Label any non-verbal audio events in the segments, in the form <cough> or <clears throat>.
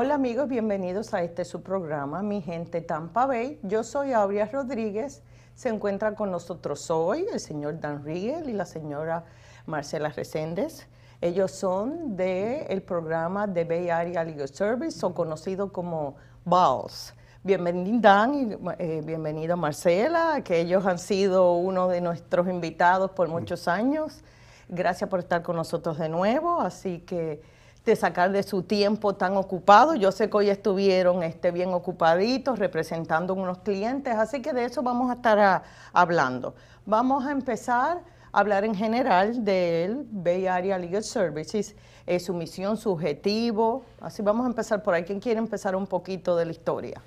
Hola amigos, bienvenidos a este su programa, mi gente Tampa Bay. Yo soy Aurea Rodríguez. Se encuentra con nosotros hoy el señor Dan Riegel y la señora Marcela Reséndez. Ellos son del programa de Bay Area Legal Service, o conocidos como BALS. Bienvenido Dan y eh, bienvenido Marcela, que ellos han sido uno de nuestros invitados por muchos años. Gracias por estar con nosotros de nuevo. Así que de sacar de su tiempo tan ocupado. Yo sé que hoy estuvieron este, bien ocupaditos representando unos clientes, así que de eso vamos a estar ah, hablando. Vamos a empezar a hablar en general del Bay Area Legal Services, eh, su misión, su objetivo. Así vamos a empezar por ahí. ¿Quién quiere empezar un poquito de la historia?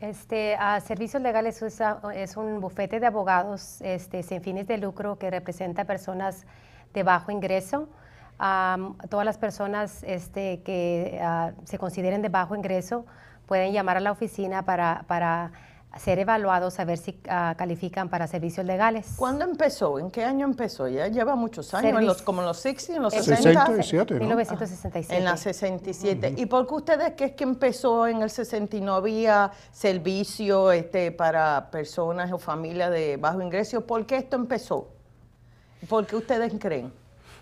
Este, a Servicios Legales es, un bufete de abogados este, sin fines de lucro que representa personas de bajo ingreso a mm, todas las personas este, que ah, se consideren de bajo ingreso pueden llamar a la oficina para, para ser evaluados a ver si ah, califican para servicios legales. ¿Cuándo empezó? ¿En qué año empezó? Ya lleva muchos años, como en los 60, en los 60. 67, 1967. En la 67. ¿Y por qué ustedes ¿qué es que empezó en el 69 había servicio este, para personas o familias de bajo ingreso? ¿Por qué esto empezó? ¿Por qué ustedes creen?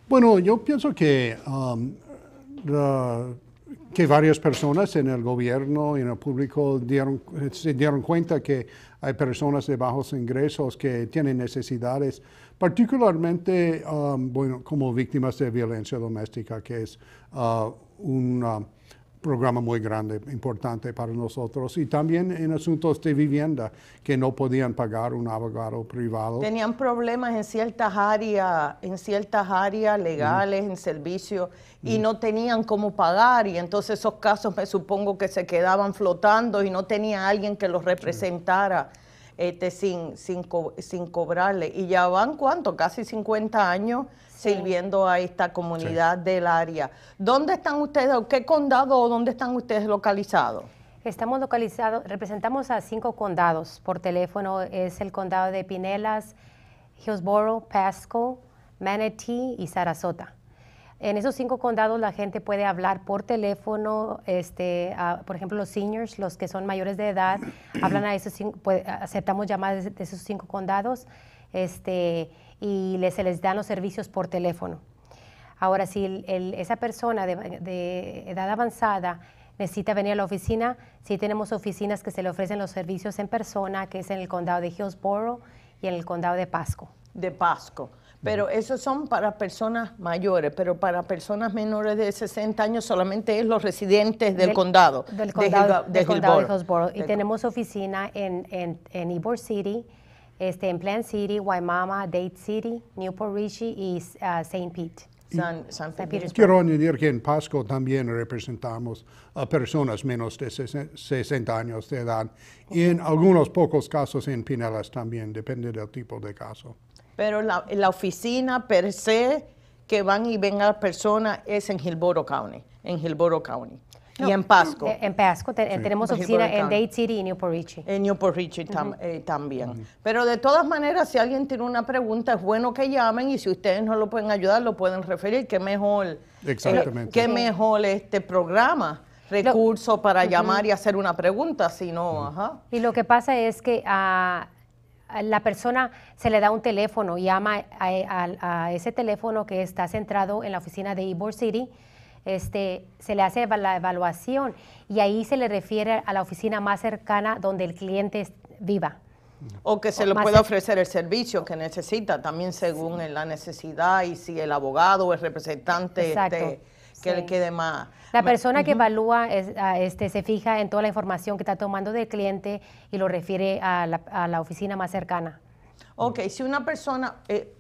Bueno, yo pienso que, um, que varias personas en el gobierno y en el público dieron, se dieron cuenta que hay personas de bajos ingresos que tienen necesidades, particularmente um, bueno, como víctimas de violencia doméstica, que es uh, una programa muy grande, importante para nosotros. Y también en asuntos de vivienda, que no podían pagar un abogado privado. Tenían problemas en ciertas áreas, en ciertas áreas legales, en servicios, y no tenían cómo pagar. Y entonces esos casos me supongo que se quedaban flotando y no tenía alguien que los representara. Este, sin, sin, sin cobrarle. Y ya van, ¿cuánto? Casi 50 años sirviendo a esta comunidad del área. ¿Dónde están ustedes, qué condado o dónde están ustedes localizados? Estamos localizados, representamos a cinco condados por teléfono, es el condado de Pinelas, Hillsboro, Pasco, Manatee y Sarasota. En esos cinco condados la gente puede hablar por teléfono, este, por ejemplo los seniors, los que son mayores de edad, <clears throat> hablan a esos cinco, aceptamos llamadas de esos cinco condados. Este, y se les dan los servicios por teléfono. Ahora, si esa persona de, edad avanzada necesita venir a la oficina, sí tenemos oficinas que se le ofrecen los servicios en persona, que es en el condado de Hillsborough y en el condado de Pasco. De Pasco. Pero esos son para personas mayores, pero para personas menores de 60 años solamente es los residentes del, condado. Del condado de, Hillsborough. Y tenemos oficina en, en, en Ybor City, este, en Plant City, Guaymama, Dade City, Newport Richie y uh, ah, St. Pete. Quiero añadir que en Pasco también representamos a personas menos de 60 años de edad y en algunos pocos casos en Pinelas también, depende del tipo de caso. Pero la, oficina per se que van y vengan personas es en County, en Gilboro County. Y en Pasco. Eh, en Pasco eh, tenemos oficina en Dade City y Newport Richie. En Newport Richie eh, también. Pero de todas maneras, si alguien tiene una pregunta, es bueno que llamen y si ustedes no lo pueden ayudar, lo pueden referir. Qué mejor, mejor este programa recurso para llamar y hacer una pregunta, si no, ajá. Y lo que pasa es que a la persona se le da un teléfono, llama a, ese teléfono que está centrado en la oficina de Ybor City, este, se le hace la evaluación y ahí se le refiere a la oficina más cercana donde el cliente viva. O que se le pueda ofrecer el servicio que necesita, también según la necesidad y si el abogado o el representante este, que le quede más. La persona que evalúa ah, este, se fija en toda la información que está tomando del cliente y lo refiere a la, oficina más cercana. Ok, si una persona eh,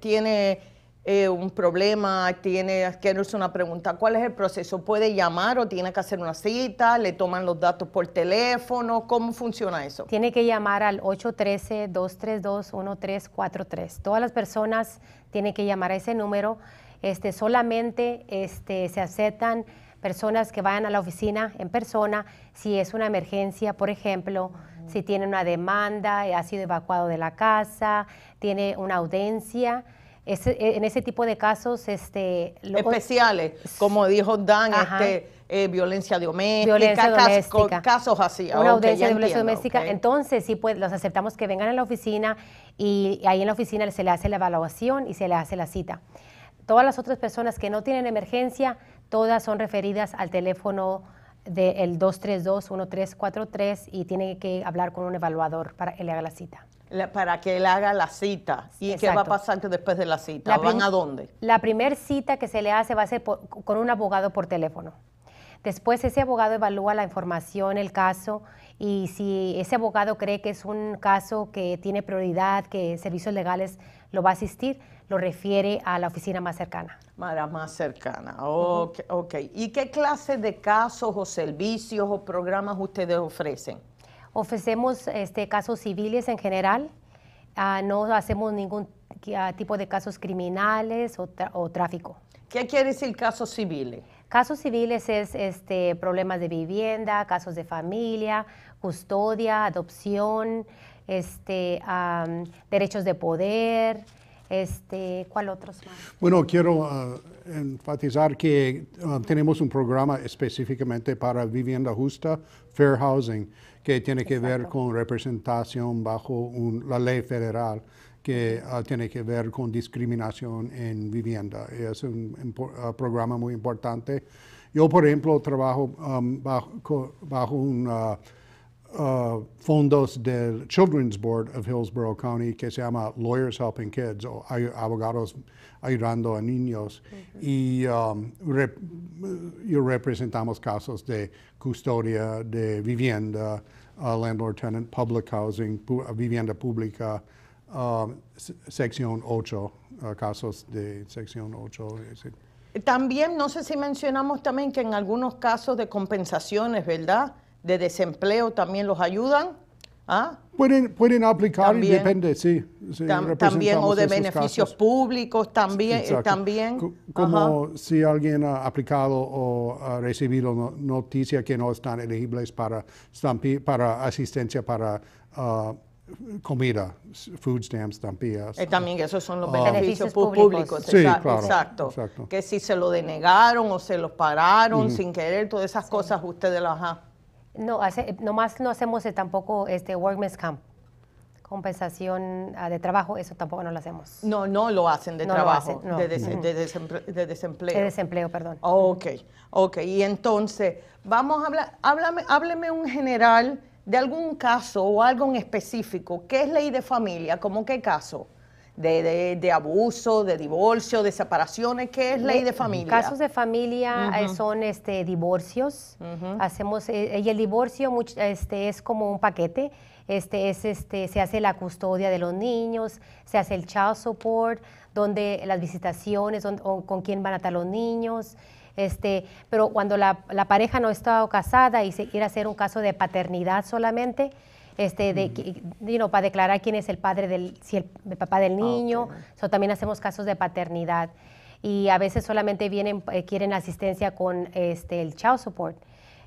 tiene eh, un problema, tiene, quiere hacer una pregunta, ¿cuál es el proceso? ¿Puede llamar o tiene que hacer una cita? ¿Le toman los datos por teléfono? ¿Cómo funciona eso? Tiene que llamar al 813-232-1343. Todas las personas tienen que llamar a ese número. Este, solamente este, se aceptan personas que vayan a la oficina en persona si es una emergencia, por ejemplo, si tiene una demanda, ha sido evacuado de la casa, tiene una audiencia e, en ese tipo de casos este, lo, especiales, como dijo Dan, este, eh, violencia doméstica, Casos, así. Una audiencia de violencia doméstica. Entonces, sí, pues los aceptamos que vengan a la oficina y ahí en la oficina se le hace la evaluación y se le hace la cita. Todas las otras personas que no tienen emergencia, todas son referidas al teléfono del de 232-1343 y tienen que hablar con un evaluador para que le haga la cita para que él haga la cita. ¿Y qué va a pasar después de la cita? ¿Van a dónde? La primera cita que se le hace va a ser con un abogado por teléfono. Después ese abogado evalúa la información, el caso, y si ese abogado cree que es un caso que tiene prioridad, que servicios legales lo va a asistir, lo refiere a la oficina más cercana. Mara, más cercana, ok. ¿Y qué clase de casos o servicios o programas ustedes ofrecen? Ofrecemos este, casos civiles en general, ah, no hacemos ningún ah, tipo de casos criminales o, o, tráfico. ¿Qué quiere decir casos civiles? Casos civiles es este, problemas de vivienda, casos de familia, custodia, adopción, este, derechos de poder, este, ¿cuál otros más? Bueno, quiero ah, enfatizar que tenemos un programa específicamente para vivienda justa, Fair Housing que tiene que ver con representación bajo un, la ley federal que ah, tiene que ver con discriminación en vivienda. Es un, ah, programa muy importante. Yo, por ejemplo, trabajo bajo, un... Ah, Uh, fondos del Children's Board of Hillsborough County que se llama Lawyers Helping Kids o Abogados Ayudando a Niños um, y, representamos casos de custodia, de vivienda, uh, landlord tenant, public housing, vivienda pública, um, sección 8, uh, casos de sección 8. También, no sé si mencionamos también que en algunos casos de compensaciones, ¿verdad? de desempleo también los ayudan. ¿ah? Pueden, pueden aplicar, depende, sí. también, o de beneficios públicos, también. también como si alguien ha aplicado o ha recibido noticias noticia que no están elegibles para, para asistencia para ah, comida, food stamps, estampillas. Eh, también esos son los ah. beneficios, públicos. sí, exacto, claro, Que si se lo denegaron o se los pararon sin querer, todas esas cosas ustedes las... No, hace, eh, nomás no hacemos eh, tampoco este Workman's Camp. Compensación ah, de trabajo, eso tampoco no lo hacemos. No, no lo hacen de trabajo, de, desempleo. de, desempleo. perdón. ok, ok. Y entonces, vamos a hablar, háblame, hábleme un general de algún caso o algo en específico. ¿Qué es ley de familia? ¿Cómo qué caso? de, de, abuso, de divorcio, de separaciones, ¿Qué es ley de familia. Casos de familia eh, son este divorcios. Hacemos eh, y el divorcio este es como un paquete. Este es este se hace la custodia de los niños, se hace el child support, donde las visitaciones, con quién van a estar los niños. Este, pero cuando la, la pareja no está casada y se quiere hacer un caso de paternidad solamente, este, de, para declarar quién es el padre del, si el, papá del ah, niño. también hacemos casos de paternidad y a veces solamente vienen, eh, quieren asistencia con este, el child support.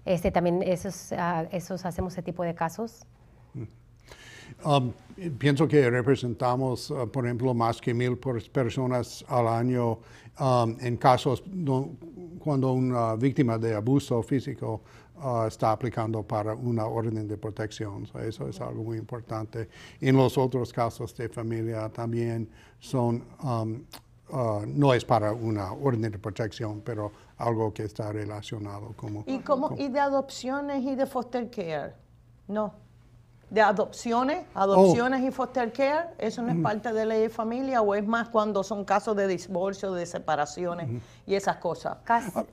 Este, también esos, ah, esos hacemos ese tipo de casos. Mm. Um, pienso que representamos, ah, por ejemplo, más que mil personas al año um, en casos cuando una víctima de abuso físico Ah, está aplicando para una orden de protección. eso es algo muy importante. En los otros casos de familia también son, um, ah, no es para una orden de protección, pero algo que está relacionado como... ¿Y, como, ¿y de adopciones y de foster care? No. ¿De adopciones? Oh. ¿Adopciones y foster care? ¿Eso no es mm-hmm. parte de ley de familia o es más cuando son casos de divorcio, de separaciones mm-hmm. y esas cosas? Casi. Ah,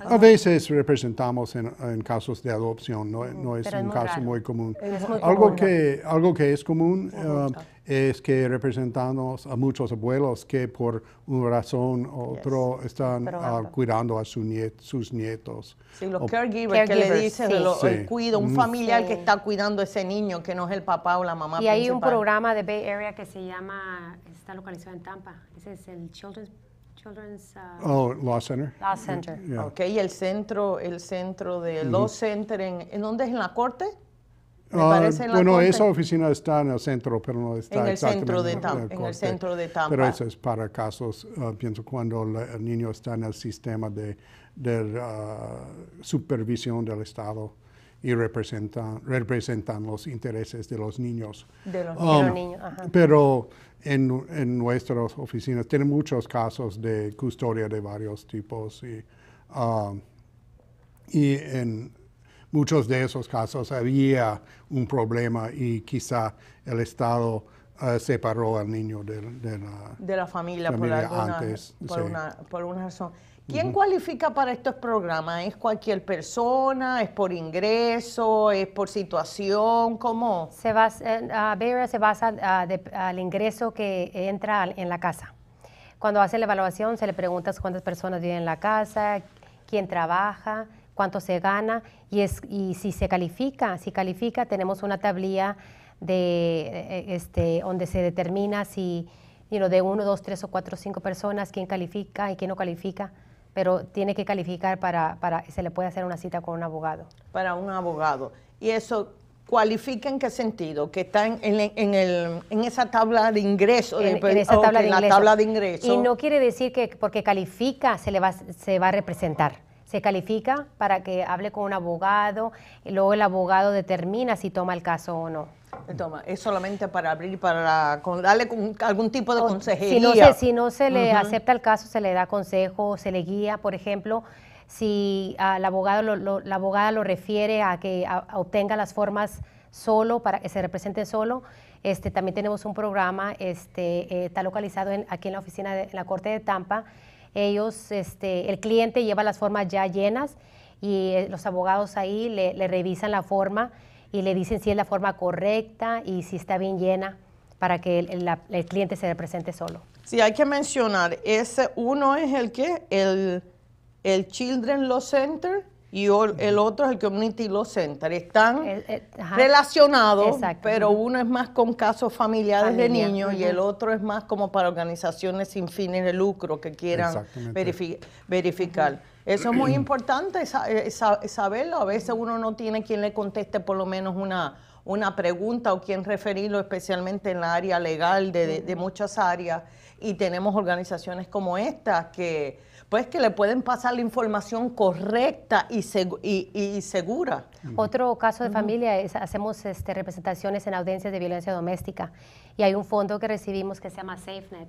a veces representamos en, casos de adopción, no, es un caso muy común. algo, que, algo que es común eh, es que representamos a muchos abuelos que por una razón u otro están ah, cuidando a sus nietos. Sí, los caregivers, que le dicen, el cuido, un familiar que está cuidando a ese niño que no es el papá o la mamá. Y hay un programa de Bay Area que se llama, está localizado en Tampa, ese es el Children's Uh, oh, Law Center. Law Center. y el centro, el centro de mm-hmm. Law Center, en, ¿en dónde es? ¿En la corte? Ah, bueno, esa oficina está en el centro, pero no está en el centro de Tampa, en, el centro de Tampa. Pero eso es para casos, uh, pienso, cuando el niño está en el sistema de, de uh, supervisión del Estado y representan, representan los intereses de los niños. Um, pero en, nuestras oficinas tienen muchos casos de custodia de varios tipos um, y, en muchos de esos casos había un problema y quizá el Estado uh, separó al niño de, la, de la familia, antes, por, una, por, una, razón. ¿Quién cualifica para estos programas? ¿Es cualquier persona? ¿Es por ingreso? ¿Es por situación? ¿Cómo? Se basa, eh, se basa ah, al ingreso que entra en la casa. Cuando hace la evaluación se le pregunta cuántas personas viven en la casa, quién trabaja, cuánto se gana y, es, y si se califica. Si califica tenemos una tablilla de, eh, este, donde se determina si de uno, dos, tres o cuatro, cinco personas quién califica y quién no califica pero tiene que calificar para, para se le puede hacer una cita con un abogado. Para un abogado. ¿Y eso cualifica en qué sentido? Que está en, en, el, en esa tabla de ingreso. En, esa tabla, de ingreso. Y no quiere decir que porque califica se le va, se va a representar se califica para que hable con un abogado, y luego el abogado determina si toma el caso o no. Es solamente para abrir, para darle algún tipo de oh, consejería. Si no se, le acepta el caso, se le da consejo, se le guía, por ejemplo si la, abogada lo, la abogada lo refiere a que obtenga las formas solo, para que se represente solo. Este, también tenemos un programa, este, eh, está localizado aquí en la oficina, de, la Corte de Tampa. Ellos, este, el cliente lleva las formas ya llenas y eh, los abogados ahí le, le revisan la forma y le dicen si es la forma correcta y si está bien llena para que el, cliente se presente solo. Sí, hay que mencionar, ese uno es el que, el, Children Law Center y el otro es el Community Law Center. Están relacionados, pero uno es más con casos familiares de niños y el otro es más como para organizaciones sin fines de lucro que quieran verificar. Eso es muy importante eh, saberlo. A veces uno no tiene quien le conteste por lo menos una, una pregunta o quien referirlo, especialmente en la área legal de, de, de muchas áreas. Y tenemos organizaciones como esta que pues que le pueden pasar la información correcta y, y, segura. Otro caso de familia es, hacemos este, representaciones en audiencias de violencia doméstica y hay un fondo que recibimos que se llama SafeNet.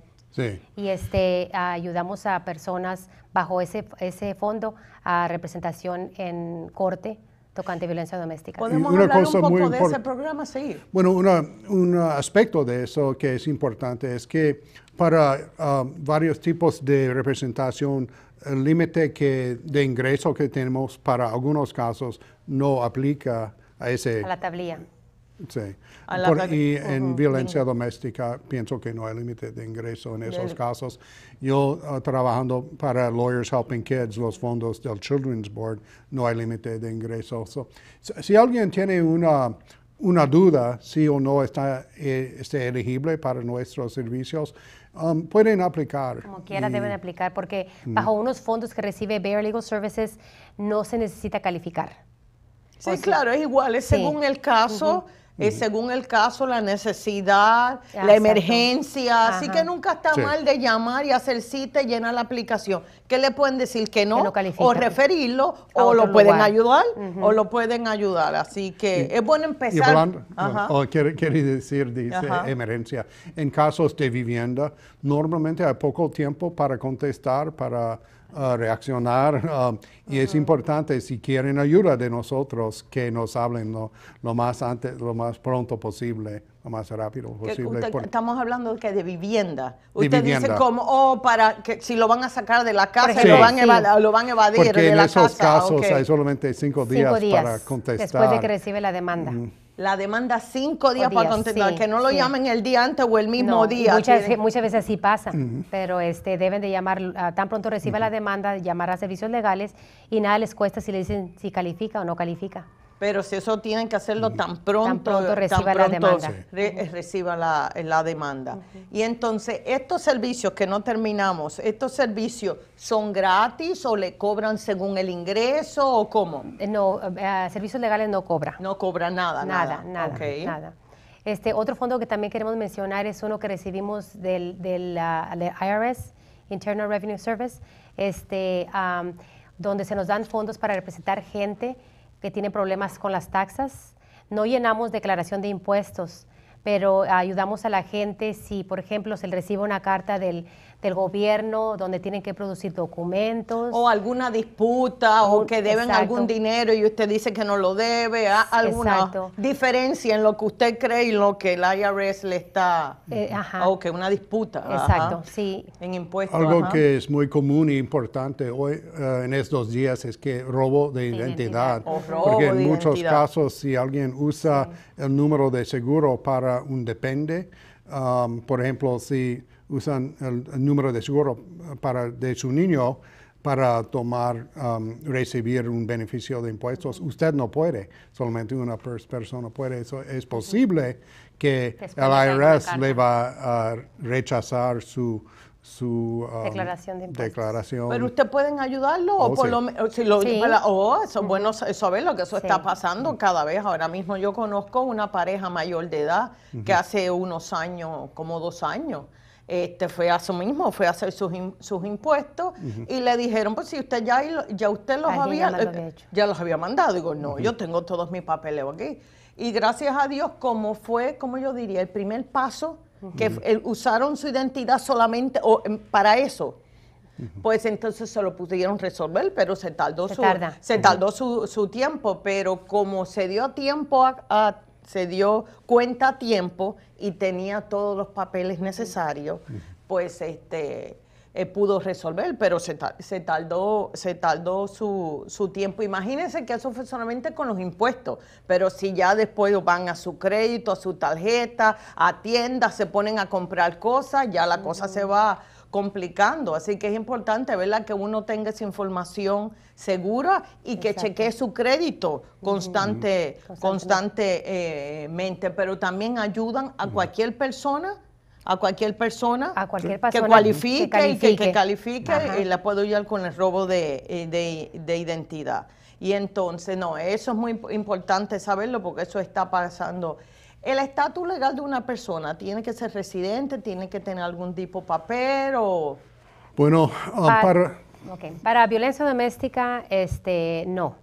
Y este, ayudamos a personas bajo ese, ese fondo a representación en corte tocante a violencia doméstica. ¿Podemos hablar un poco de ese programa? Sí. Bueno, un aspecto de eso que es importante es que para um, varios tipos de representación, el límite que, de ingreso que tenemos para algunos casos no aplica a ese... A la tablilla. Sí. y en violencia doméstica pienso que no hay límite de ingreso en esos casos. Yo ah, trabajando para Lawyers Helping Kids, los fondos del Children's Board, no hay límite de ingreso. si alguien tiene una, una duda, si o no está, eh, elegible para nuestros servicios, um, pueden aplicar. Como quiera deben aplicar, porque mm. bajo unos fondos que recibe Bear Legal Services no se necesita calificar. Sí, pues claro, es igual, según el caso. Eh, según el caso, la necesidad, la emergencia. Así que nunca está mal de llamar y hacer cita y llenar la aplicación. ¿Qué le pueden decir que no? o referirlo, o lo pueden ayudar, o lo pueden ayudar. Así que es bueno empezar. O, oh, quiere, decir, dice, emergencia. En casos de vivienda, normalmente hay poco tiempo para contestar, para reaccionar <laughs> um, y es importante si quieren ayuda de nosotros que nos hablen lo, más antes, lo más pronto posible, lo más rápido posible. estamos hablando que de vivienda. Usted dice como, oh, para que si lo van a sacar de la casa, lo, van lo, van a evadir Porque en esos casos hay solamente cinco días, para contestar. Después de que recibe la demanda la demanda cinco días, para contestar, que no lo llamen el día antes o el mismo día. Muchas, veces sí pasa, pero este, deben de llamar, ah, tan pronto reciba la demanda, llamar a servicios legales y nada les cuesta si le dicen si califica o no califica pero si eso tienen que hacerlo tan pronto, tan reciba la demanda. reciba la, eh, demanda. Y entonces, estos servicios que no terminamos, ¿estos servicios son gratis o le cobran según el ingreso o cómo? Eh, no, eh, servicios legales no cobra. No cobra nada, nada. Nada, nada, Este, otro fondo que también queremos mencionar es uno que recibimos del, del, ah, IRS, Internal Revenue Service, este, donde se nos dan fondos para representar gente que tiene problemas con las taxas. No llenamos declaración de impuestos, pero ayudamos a la gente si, por ejemplo, se le recibe una carta del, del gobierno donde tienen que producir documentos. O alguna disputa o, que deben algún dinero y usted dice que no lo debe. Alguna diferencia en lo que usted cree y lo que el IRS le está... Eh, o que una disputa. Exacto, sí. En impuestos. Algo que es muy común y e importante hoy eh, en estos días es que robo de, identidad. Porque en muchos casos si alguien usa el número de seguro para un depende, um, por ejemplo, si usan el, número de seguro para, de su niño para tomar, um, recibir un beneficio de impuestos. Usted no puede, solamente una persona puede. es posible que el IRS le va a rechazar su, su um, declaración de impuestos. Pero usted pueden ayudarlo o oh, por lo, menos...? Oh, eso es bueno lo que eso está pasando cada vez. Ahora mismo yo conozco una pareja mayor de edad que hace unos años, como dos años, este, fue a su mismo, fue a hacer sus, sus impuestos y le dijeron, pues si usted ya, ya usted los había, eh, ya, los había mandado. Digo, no, yo tengo todos mis papeles aquí. Y gracias a Dios, como fue, como yo diría, el primer paso, que eh, usaron su identidad solamente o, em, para eso, pues entonces se lo pudieron resolver, pero se tardó, su, tardó su, su, tiempo, pero como se dio tiempo a se dio cuenta a tiempo y tenía todos los papeles necesarios, pues este eh, pudo resolver, pero se, se tardó, se tardó su, su, tiempo. Imagínense que eso fue solamente con los impuestos, pero si ya después van a su crédito, a su tarjeta, a tiendas, se ponen a comprar cosas, ya la cosa se va complicando. Así que es importante, ¿verdad?, que uno tenga esa información segura y que chequee su crédito constante, constantemente. Eh, pero también ayudan a cualquier persona a cualquier persona, que, cualifique califique. y que, califique y eh, la puedo ayudar con el robo eh, de, de, identidad. Y entonces, no, eso es muy importante saberlo porque eso está pasando el estatus legal de una persona tiene que ser residente, tiene que tener algún tipo de papel o... Bueno, ah, ah, para, violencia doméstica, este, no.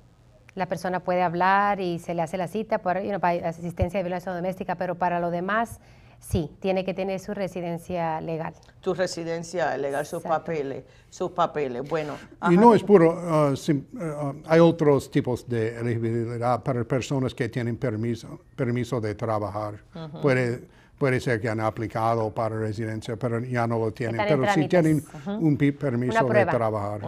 La persona puede hablar y se le hace la cita por asistencia de violencia doméstica, pero para lo demás, Sí, tiene que tener su residencia legal. Su residencia legal, sus papeles, sus papeles, bueno. Y no es puro, ah, ah, hay otros tipos de elegibilidad para personas que tienen permiso, permiso de trabajar. Puede puede ser que han aplicado para residencia, pero ya no lo tienen. Pero si tienen un permiso de trabajar,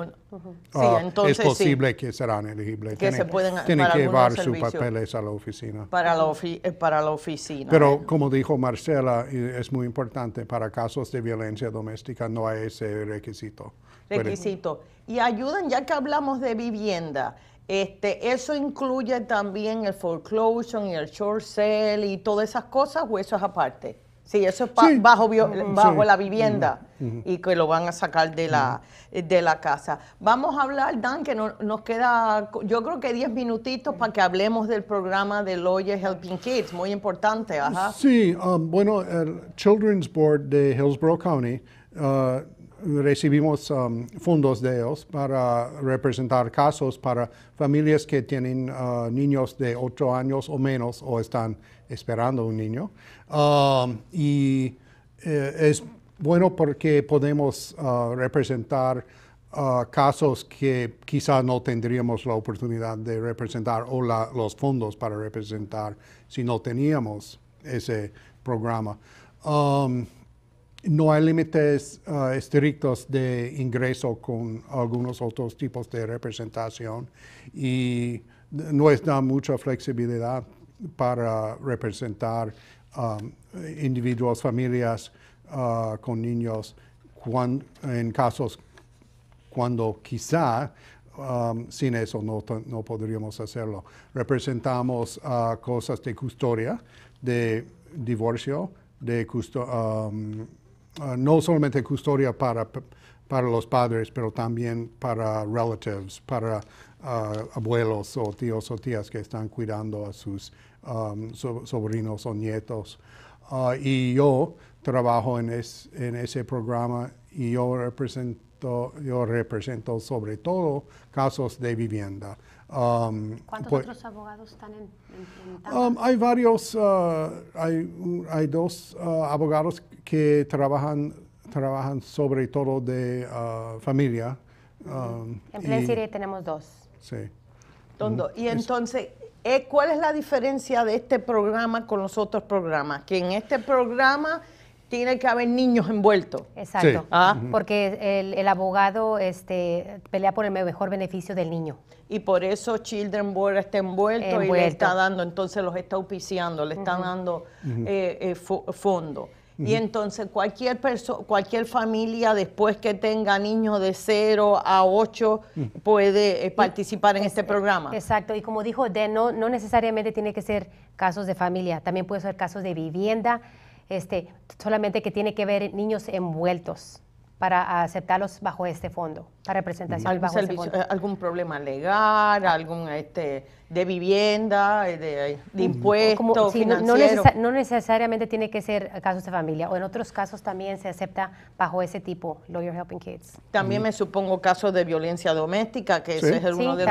ah, es posible que serán elegibles. tienen, que llevar sus papeles a la oficina. Para la, eh, para la oficina. Pero como dijo Marcela, es muy importante para casos de violencia doméstica no hay ese requisito. Requisito. y ayudan, ya que hablamos de vivienda, este, ¿Eso incluye también el foreclosure y el short sale y todas esas cosas o eso es aparte? Sí, eso es bajo, bajo la vivienda y que lo van a sacar de la, de la casa. Vamos a hablar, Dan, que nos queda, yo creo que 10 minutitos para que hablemos del programa de Lawyer Helping Kids, muy importante. Ajá. Sí, um, bueno, el Children's Board de Hillsborough County uh, recibimos um, fondos de ellos para representar casos para familias que tienen uh, niños de 8 años o menos o están esperando un niño. Um, y eh, es bueno porque podemos uh, representar uh, casos que quizá no tendríamos la oportunidad de representar o los fondos para representar si no teníamos ese programa. Um, no hay límites ah, estrictos de ingreso con algunos otros tipos de representación y no es da mucha flexibilidad para representar individuos, familias ah, con niños en casos cuando quizá sin eso no, podríamos hacerlo. Representamos ah, cosas de custodia, de divorcio, de custodia. Ah, no solamente custodia para, para los padres, pero también para relatives, para ah, abuelos o tíos o tías que están cuidando a sus um, sobrinos o nietos. Ah, y yo trabajo en, en, ese programa y yo represento yo represento sobre todo casos de vivienda. Um, ¿Cuántos pues, otros abogados están en, um, Hay varios, uh, hay, dos uh, abogados que trabajan, trabajan sobre todo de uh, familia. Um, en Plain tenemos dos. Sí. Y entonces, eh, ¿cuál es la diferencia de este programa con los otros programas? Que en este programa tiene que haber niños envueltos. Exacto. Ah. Porque el, abogado este, pelea por el mejor beneficio del niño. Y por eso Children Board está envuelto, y le está dando, entonces los está auspiciando, le está dando eh, eh, fondo. Y entonces cualquier persona, cualquier familia después que tenga niños de 0 a 8 puede eh, participar en este programa. Exacto, y como dijo de no, no necesariamente tiene que ser casos de familia, también puede ser casos de vivienda, este, solamente que tiene que ver niños envueltos para aceptarlos bajo este fondo. La representación eh, ¿Algún, problema legal, ah. algún este de vivienda, eh, de, eh, impuestos, no, necesariamente tiene que ser casos de familia, o en otros casos también se acepta bajo ese tipo, Lawyer Helping Kids. También me supongo casos de violencia doméstica, que ese es uno de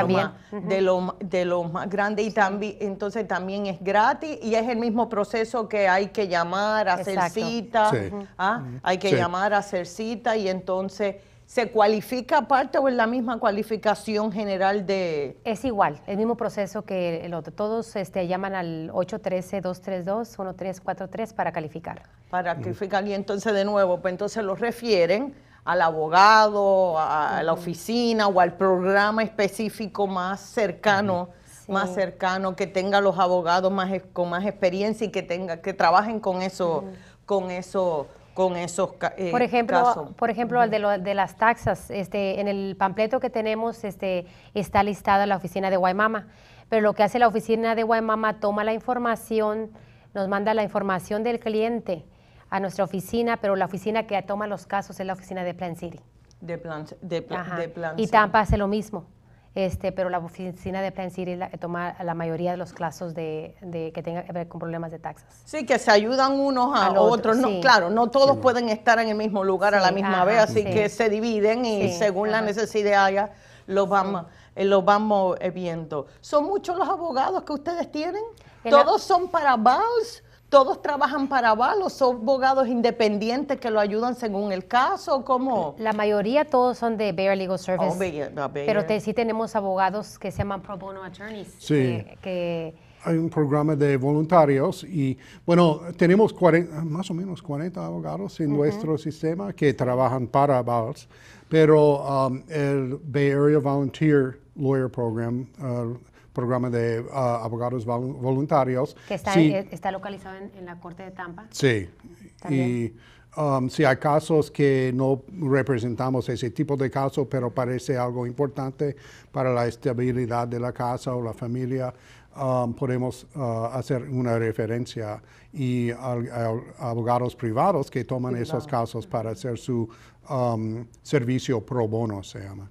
los, más, de los más grandes, y también, entonces también es gratis, y es el mismo proceso que hay que llamar, hacer cita, ¿ah? hay que llamar, hacer cita, y entonces ¿Se cualifica aparte o es la misma cualificación general de...? Es igual, el mismo proceso que el otro. Todos este, llaman al 813-232-1343 para calificar. Para calificar y entonces de nuevo, pues entonces los refieren al abogado, a, la oficina o al programa específico más cercano. más cercano, que tenga los abogados más con más experiencia y que tenga que trabajen con eso, con eso con esos eh, por ejemplo, Por ejemplo, al el de, las taxas, este, en el pampleto que tenemos este, está listada la oficina de Guaymama, pero lo que hace la oficina de Guaymama toma la información, nos manda la información del cliente a nuestra oficina, pero la oficina que toma los casos es la oficina de Plan City. De Plan, de plan City. Y Tampa hace lo mismo este, pero la oficina de Plan City la, toma la mayoría de los casos de, que tengan que ver con problemas de taxas. Sí, que se ayudan unos a, otros. claro, no todos pueden estar en el mismo lugar a la misma vez, así que se dividen y según la necesidad haya, los vamos, eh, los vamos viendo. ¿Son muchos los abogados que ustedes tienen? ¿Todos son para VALS? todos trabajan para o son abogados independientes que lo ayudan según el caso, ¿cómo? La mayoría todos son de Bayer Legal Service, oh, pero si sí tenemos abogados que se llaman pro bono attorneys. Sí. hay un programa de voluntarios y, bueno, tenemos más o menos 40 abogados en nuestro sistema que trabajan para VALS, pero um, el Bay Area Volunteer Lawyer Program, uh, programa de ah, abogados voluntarios. Que está, eh, localizado en, la Corte de Tampa. Sí. Y um, si hay casos que no representamos ese tipo de casos, pero parece algo importante para la estabilidad de la casa o la familia, um, podemos ah, hacer una referencia y abogados privados que toman esos casos para hacer su um, servicio pro bono, se llama.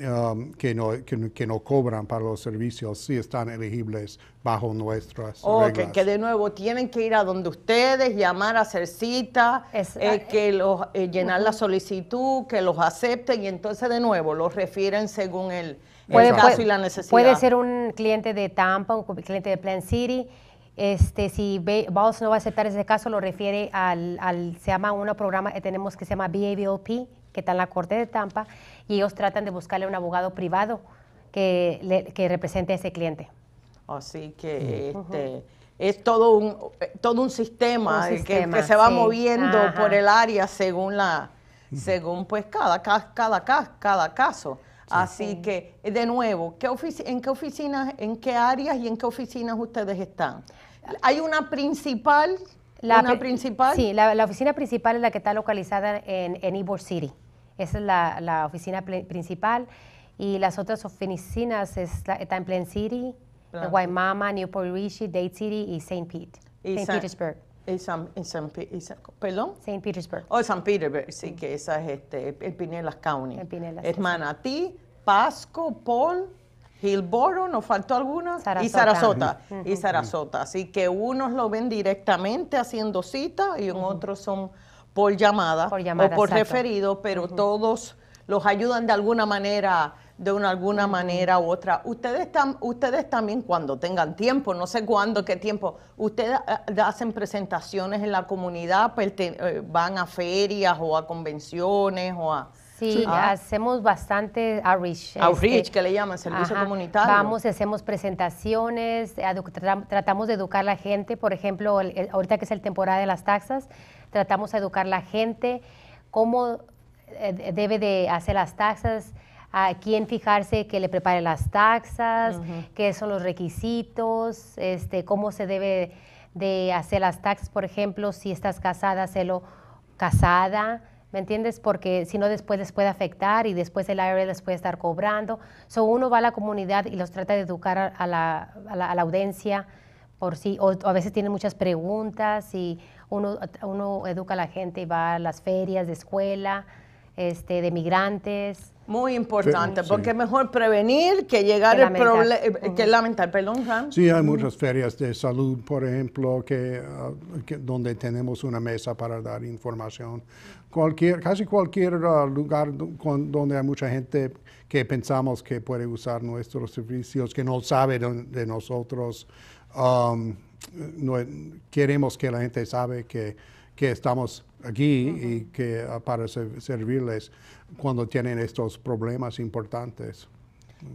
Um, que, no, que, no cobran para los servicios si están elegibles bajo nuestras oh, reglas. Que, de nuevo tienen que ir a donde ustedes, llamar, hacer cita, eh, que los, eh, llenar la solicitud, que los acepten y entonces de nuevo los refieren según el, caso y la necesidad. Puede ser un cliente de Tampa, un cliente de Plan City, este, si Boss no va a aceptar ese caso, lo refiere al, se llama un programa que tenemos que se llama P que está en la Corte de Tampa, y ellos tratan de buscarle un abogado privado que, que represente a ese cliente. Así que este, es todo un, todo un sistema, que, se va moviendo por el área según la según pues cada cada cada, cada caso. Así que, de nuevo, ¿en qué oficinas, en qué áreas y en qué oficinas ustedes están? ¿Hay una principal? La principal? Sí, la, oficina principal es la que está localizada en, en Ybor City. Esa es la, la oficina principal. Y las otras oficinas están en Plain City, Guaymama, Newport Richie, Dade City y St. Pete, St. Petersburg. Y ¿Perdón? St. Petersburg. Oh, St. Petersburg, sí, que esa es este, el Pinellas County. El Es Manatee, Pasco, Paul, Hillboro, nos faltó alguna, y Sarasota, y Sarasota. Así que unos lo ven directamente haciendo cita y otros son por llamada, o por referido, pero todos los ayudan de alguna manera de una alguna manera u otra. Ustedes, están, ustedes también cuando tengan tiempo, no sé cuándo, qué tiempo, ustedes eh, hacen presentaciones en la comunidad, eh, van a ferias o a convenciones o a... Sí, ah. hacemos bastante outreach. Outreach, este, que le llaman, servicio comunitario. Vamos, hacemos presentaciones, tratamos de educar a la gente, por ejemplo, ahorita que es el temporada de las taxas, tratamos de educar a la gente, cómo eh, debe de hacer las taxas, a quién fijarse que le prepare las taxas, qué son los requisitos, este, cómo se debe de hacer las taxas, por ejemplo, si estás casada, celo casada, ¿me entiendes? Porque si no después les puede afectar y después el área les puede estar cobrando. So uno va a la comunidad y los trata de educar a, la, a la, audiencia por sí, a veces tienen muchas preguntas y uno, uno educa a la gente y va a las ferias de escuela, este, de migrantes. Muy importante, porque es mejor prevenir que llegar el lamentar, eh, perdón, Sí, hay muchas ferias de salud, por ejemplo, ah, que, donde tenemos una mesa para dar información. Cualquier, casi cualquier ah, lugar donde hay mucha gente que pensamos que puede usar nuestros servicios, que no sabe de nosotros, Um, queremos que la gente sabe que, estamos aquí y que ah, para servirles cuando tienen estos problemas importantes.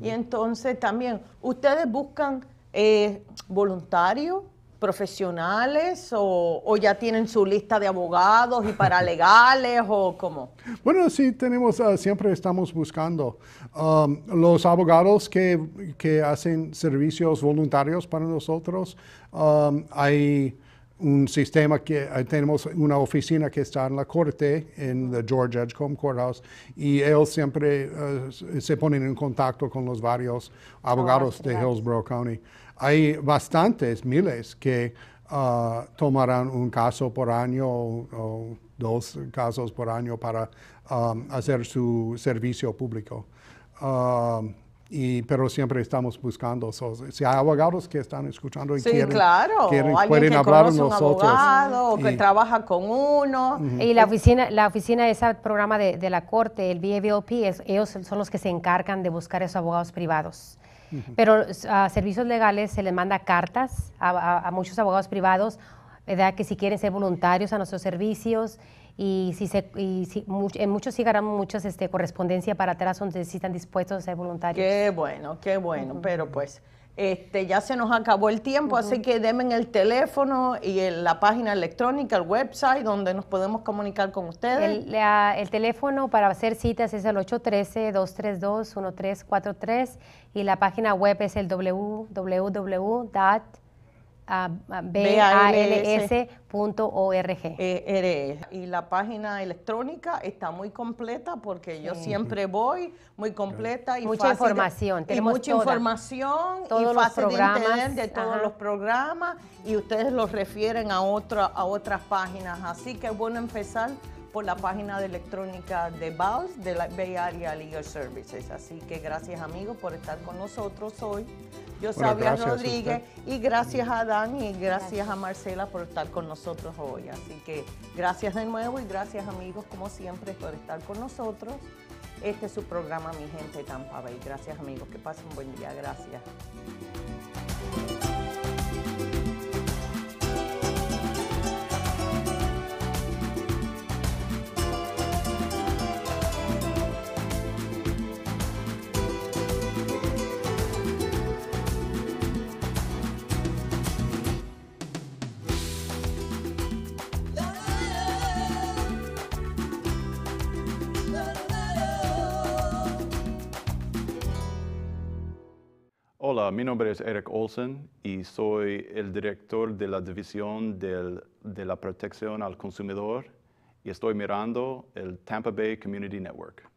Y entonces también, ¿ustedes buscan eh, voluntarios profesionales o, ya tienen su lista de abogados y legales o cómo? <laughs> Bueno, sí, tenemos, ah, siempre estamos buscando um, los abogados que, que, hacen servicios voluntarios para nosotros. Um, hay un sistema que tenemos una oficina que está en la corte en the George Edgecombe Courthouse y ellos siempre eh, se ponen en contacto con los varios abogados ah, de Hillsborough County. Hay bastantes, miles, que ah, tomarán un caso por año o dos casos por año para hacer su servicio público. y, pero siempre estamos buscando. si hay abogados que están escuchando y sí, quieren, claro. quieren pueden hablar con nosotros. o que trabajan trabaja con uno. Y la oficina, la oficina de ese programa de, la corte, el BAVOP, ellos son los que se encargan de buscar esos abogados privados. Pero a servicios legales se les manda cartas a, muchos abogados privados, ¿verdad? Eh, que si quieren ser voluntarios a nuestros servicios y si en muchos sí ganamos muchas este, correspondencia para atrás donde sí están dispuestos a ser voluntarios. Qué bueno, qué bueno, pero pues este, ya se nos acabó el tiempo, así que denme el teléfono y el, la página electrónica, el website, donde nos podemos comunicar con ustedes. El, el teléfono para hacer citas es el 813-232-1343 y la página web es el www bals.org. E y la página electrónica está muy completa porque yo siempre voy muy completa y mucha información. Tenemos y mucha información todos y fácil los de entender de todos los programas y ustedes los refieren a otra a otras páginas. Así que es bueno empezar por la página de electrónica de VALS, de la Bay Area Legal Services. Así que gracias amigos por estar con nosotros hoy. Yo soy Rodríguez y gracias a Dani, y gracias, a Marcela por estar con nosotros hoy. Así que gracias de nuevo y gracias amigos como siempre por estar con nosotros. Este es su programa Mi Gente Tampa Bay. Gracias amigos, que pasen un buen día. Gracias. mi nombre es Eric Olsen y soy el director de la División de la Protección al Consumidor y estoy mirando el Tampa Bay Community Network.